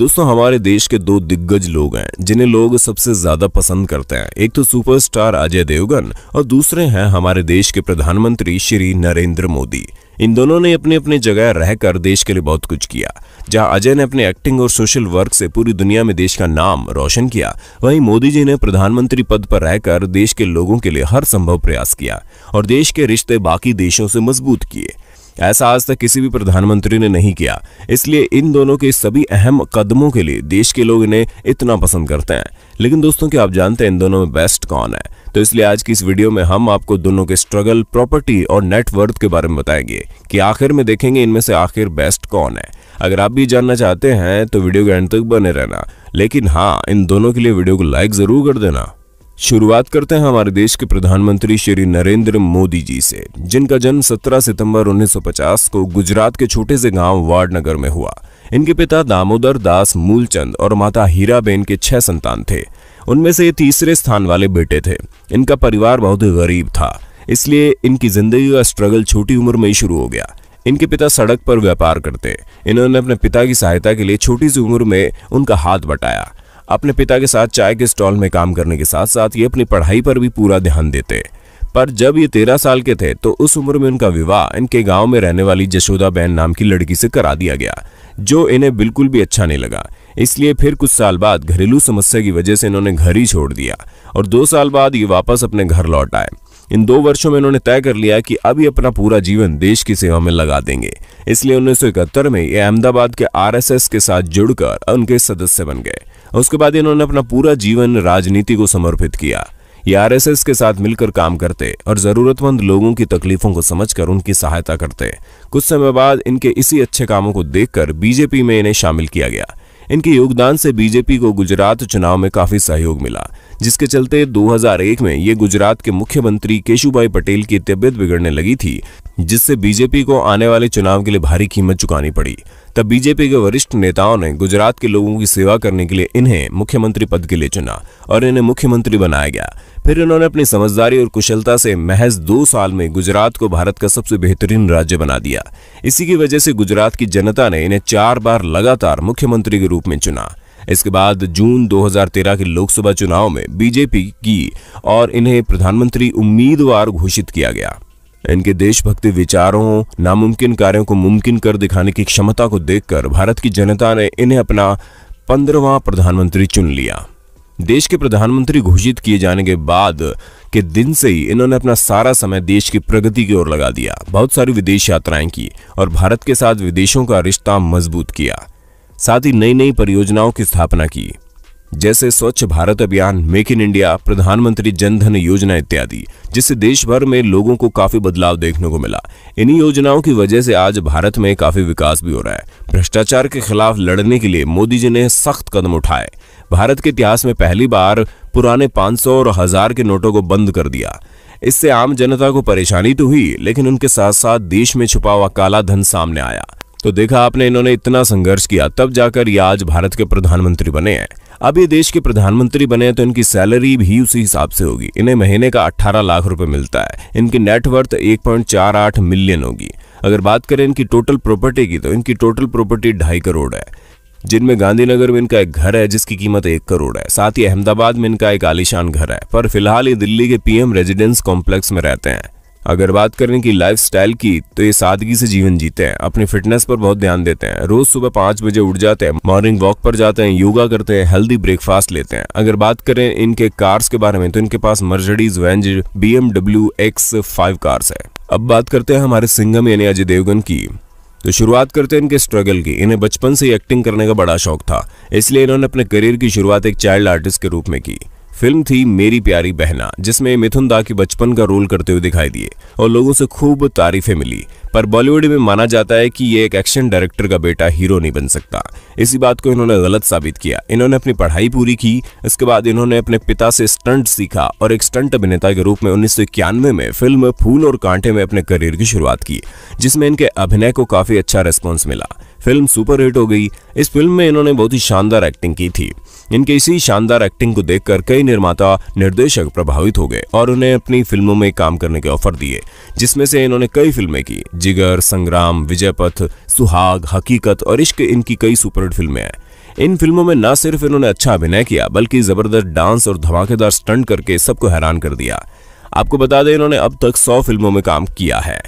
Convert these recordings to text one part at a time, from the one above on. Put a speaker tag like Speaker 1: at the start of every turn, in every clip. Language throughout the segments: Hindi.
Speaker 1: दोस्तों हमारे देश के दो दिग्गज लोग हैं जिन्हें लोग सबसे ज्यादा पसंद करते हैं एक तो सुपरस्टार अजय देवगन और दूसरे हैं हमारे देश के प्रधानमंत्री श्री नरेंद्र मोदी इन दोनों ने अपने अपने जगह रहकर देश के लिए बहुत कुछ किया जहां अजय ने अपने एक्टिंग और सोशल वर्क से पूरी दुनिया में देश का नाम रोशन किया वहीं मोदी जी ने प्रधानमंत्री पद पर रहकर देश के लोगों के लिए हर संभव प्रयास किया और देश के रिश्ते बाकी देशों से मजबूत किए ऐसा आज तक किसी भी प्रधानमंत्री ने नहीं किया इसलिए इन दोनों के सभी अहम कदमों के लिए देश के लोग इन्हें इतना पसंद करते हैं लेकिन दोस्तों क्या आप जानते हैं इन दोनों में बेस्ट कौन है तो इसलिए आज की इस वीडियो में हम आपको दोनों के स्ट्रगल प्रॉपर्टी और नेटवर्थ के बारे में बताएंगे कि आखिर में देखेंगे इनमें से आखिर बेस्ट कौन है अगर आप भी जानना चाहते हैं तो वीडियो के एंड तक बने रहना लेकिन हाँ इन दोनों के लिए वीडियो को लाइक जरूर कर देना शुरुआत करते हैं हमारे देश के प्रधानमंत्री श्री नरेंद्र मोदी जी से जिनका जन्म 17 सितंबर 1950 को गुजरात के छोटे से गांव वाडनगर में हुआ इनके पिता दामोदर दास मूलचंद और माता हीराबेन के छह संतान थे उनमें से ये तीसरे स्थान वाले बेटे थे इनका परिवार बहुत गरीब था इसलिए इनकी जिंदगी का स्ट्रगल छोटी उम्र में ही शुरू हो गया इनके पिता सड़क पर व्यापार करते इन्होंने अपने पिता की सहायता के लिए छोटी सी उम्र में उनका हाथ बटाया अपने पिता के साथ चाय के स्टॉल में काम करने के साथ साथ ये अपनी पढ़ाई पर भी पूरा ध्यान देते पर जब ये तेरह साल के थे तो उस उम्र में उनका विवाह इनके गांव में रहने वाली जशोदा बहन नाम की लड़की से करा दिया गया जो इन्हें बिल्कुल भी अच्छा नहीं लगा इसलिए फिर कुछ साल बाद घरेलू समस्या की वजह से इन्होंने घर ही छोड़ दिया और दो साल बाद ये वापस अपने घर लौट आए इन दो वर्षों में इन्होंने तय कर लिया कि अब ये अपना पूरा जीवन देश की सेवा में लगा देंगे इसलिए उन्नीस में ये अहमदाबाद के आरएसएस के साथ जुड़कर उनके सदस्य बन गए उसके बाद इन्होंने अपना पूरा जीवन राजनीति को समर्पित किया ये आर के साथ मिलकर काम करते और जरूरतमंद लोगों की तकलीफों को समझकर उनकी सहायता करते कुछ समय बाद इनके इसी अच्छे कामों को देखकर बीजेपी में इन्हें शामिल किया गया इनके योगदान से बीजेपी को गुजरात चुनाव में काफी सहयोग मिला जिसके चलते 2001 में ये गुजरात के मुख्यमंत्री केशुभाई पटेल की तबियत बिगड़ने लगी थी जिससे बीजेपी को आने वाले चुनाव के लिए भारी कीमत चुकानी पड़ी तब बीजेपी के वरिष्ठ नेताओं ने गुजरात के लोगों की सेवा करने के लिए इन्हें मुख्यमंत्री पद के लिए चुना और इन्हें मुख्यमंत्री बनाया गया फिर इन्होंने अपनी समझदारी और कुशलता से महज दो साल में गुजरात को भारत का सबसे बेहतरीन राज्य बना दिया इसी की वजह से गुजरात की जनता ने इन्हें चार बार लगातार मुख्यमंत्री के रूप में चुना इसके बाद जून 2013 के लोकसभा चुनाव में बीजेपी की और इन्हें प्रधानमंत्री उम्मीदवार घोषित किया गया इनके देशभक्ति विचारों नामुमकिन कार्यों को मुमकिन कर दिखाने की क्षमता को देखकर भारत की जनता ने इन्हें अपना पंद्रवा प्रधानमंत्री चुन लिया देश के प्रधानमंत्री घोषित किए जाने के बाद के दिन से ही इन्होंने अपना सारा समय देश की प्रगति की ओर लगा दिया बहुत सारी विदेश यात्राएं की और भारत के साथ विदेशों का रिश्ता मजबूत किया साथ ही नई नई परियोजनाओं की स्थापना की जैसे स्वच्छ भारत अभियान मेक इन इंडिया प्रधानमंत्री जनधन योजना इत्यादि जिससे देश भर में लोगों को काफी बदलाव देखने को मिला इन्हीं योजनाओं की वजह से आज भारत में काफी विकास भी हो रहा है भ्रष्टाचार के खिलाफ लड़ने के लिए मोदी जी ने सख्त कदम उठाए भारत के इतिहास में पहली बार पुराने पांच और हजार के नोटों को बंद कर दिया इससे आम जनता को परेशानी तो हुई लेकिन उनके साथ साथ देश में छुपा हुआ काला धन सामने आया तो देखा आपने इन्होंने इतना संघर्ष किया तब जाकर ये आज भारत के प्रधानमंत्री बने हैं अब ये देश के प्रधानमंत्री बने तो इनकी सैलरी भी उसी हिसाब से होगी इन्हें महीने का 18 लाख रुपए मिलता है इनकी नेटवर्थ 1.48 मिलियन होगी अगर बात करें इनकी टोटल प्रॉपर्टी की तो इनकी टोटल प्रॉपर्टी ढाई करोड़ है जिनमें गांधीनगर में इनका एक घर है जिसकी कीमत एक करोड़ है साथ ही अहमदाबाद में इनका एक आलिशान घर है पर फिलहाल ये दिल्ली के पीएम रेजिडेंस कॉम्प्लेक्स में रहते हैं अगर बात करें कि लाइफस्टाइल की तो ये सादगी से जीवन जीते हैं अपनी फिटनेस पर बहुत ध्यान देते हैं रोज सुबह पांच बजे उठ जाते हैं मॉर्निंग वॉक पर जाते हैं योगा करते हैं हेल्दी ब्रेकफास्ट लेते हैं अगर बात करें इनके कार्स के बारे में तो इनके पास Mercedes Benz BMW X five cars है अब बात करते हैं हमारे सिंगम यानी अजय देवगन की तो शुरुआत करते हैं इनके स्ट्रगल की इन्हें बचपन से एक्टिंग करने का बड़ा शौक था इसलिए इन्होंने अपने करियर की शुरुआत एक चाइल्ड आर्टिस्ट के रूप में की फिल्म थी मेरी प्यारी बहना जिसमें मिथुन दा की बचपन का रोल करते हुए दिखाई दिए और लोगों से खूब तारीफें मिली पर बॉलीवुड में माना जाता है कि ये एक एक्शन डायरेक्टर का बेटा हीरो नहीं बन सकता इसी बात को इन्होंने गलत साबित किया इन्होंने अपनी पढ़ाई पूरी की इसके बाद इन्होंने अपने पिता से स्टंट सीखा और एक स्टंट अभिनेता के रूप में उन्नीस में फिल्म फूल और कांटे में अपने करियर की शुरुआत की जिसमें इनके अभिनय को काफी अच्छा रेस्पॉन्स मिला फिल्म सुपरहिट हो गई इस फिल्म में इन्होंने बहुत ही शानदार एक्टिंग की थी इनके इसी शानदार एक्टिंग को देखकर कई निर्माता निर्देशक प्रभावित हो गए और उन्हें अपनी फिल्मों में काम करने के ऑफर दिए जिसमें से इन्होंने कई फिल्में की जिगर संग्राम विजयपथ सुहाग हकीकत और इश्क इनकी कई सुपरहिट फिल्में हैं इन फिल्मों में न सिर्फ इन्होंने अच्छा अभिनय किया बल्कि जबरदस्त डांस और धमाकेदार स्टंट करके सबको हैरान कर दिया आपको बता दें इन्होंने अब तक सौ फिल्मों में काम किया है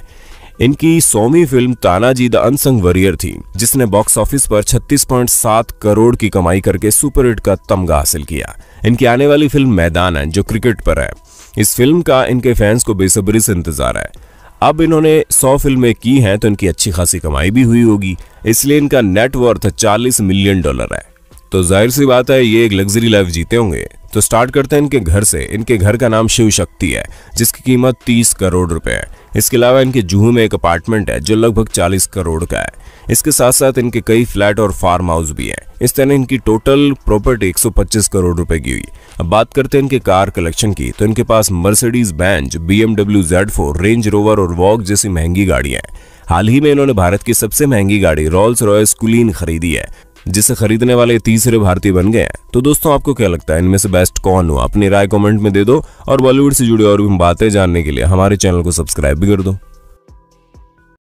Speaker 1: इनकी सौवीं film Tanaji the unsung warrior थी जिसने बॉक्स ऑफिस पर 36.7 करोड़ की कमाई करके सुपरहिट का तमगा हासिल किया इनकी आने वाली फिल्म मैदान है जो क्रिकेट पर है इस फिल्म का इनके फैंस को बेसब्री से इंतजार है अब इन्होंने 100 फिल्में की हैं तो इनकी अच्छी खासी कमाई भी हुई होगी इसलिए इनका नेटवर्थ 40 मिलियन डॉलर है तो जाहिर सी बात है ये एक लग्जरी लाइफ जीते होंगे तो स्टार्ट करते हैं इनके घर से इनके घर का नाम शिव शक्ति है जिसकी कीमत तीस करोड़ रुपए है इसके अलावा इनके जूहू में एक अपार्टमेंट है जो लगभग चालीस करोड़ का है इसके साथ साथ इनके कई फ्लैट और फार्म हाउस भी हैं इस तरह इनकी टोटल प्रॉपर्टी 125 करोड़ रुपए की हुई अब बात करते हैं इनके कार कलेक्शन की तो इनके पास Mercedes Benz BMW Z four Range Rover और वॉक जैसी महंगी गाड़ियां हैं हाल ही में इन्होंने भारत की सबसे महंगी गाड़ी रॉल्स रॉयस कुलीन खरीदी है जिसे खरीदने वाले तीसरे भारतीय बन गए हैं तो दोस्तों आपको क्या लगता है इनमें से बेस्ट कौन हुआ अपनी राय कॉमेंट में दे दो और बॉलीवुड से जुड़ी और भी बातें जानने के लिए हमारे चैनल को सब्सक्राइब भी कर दो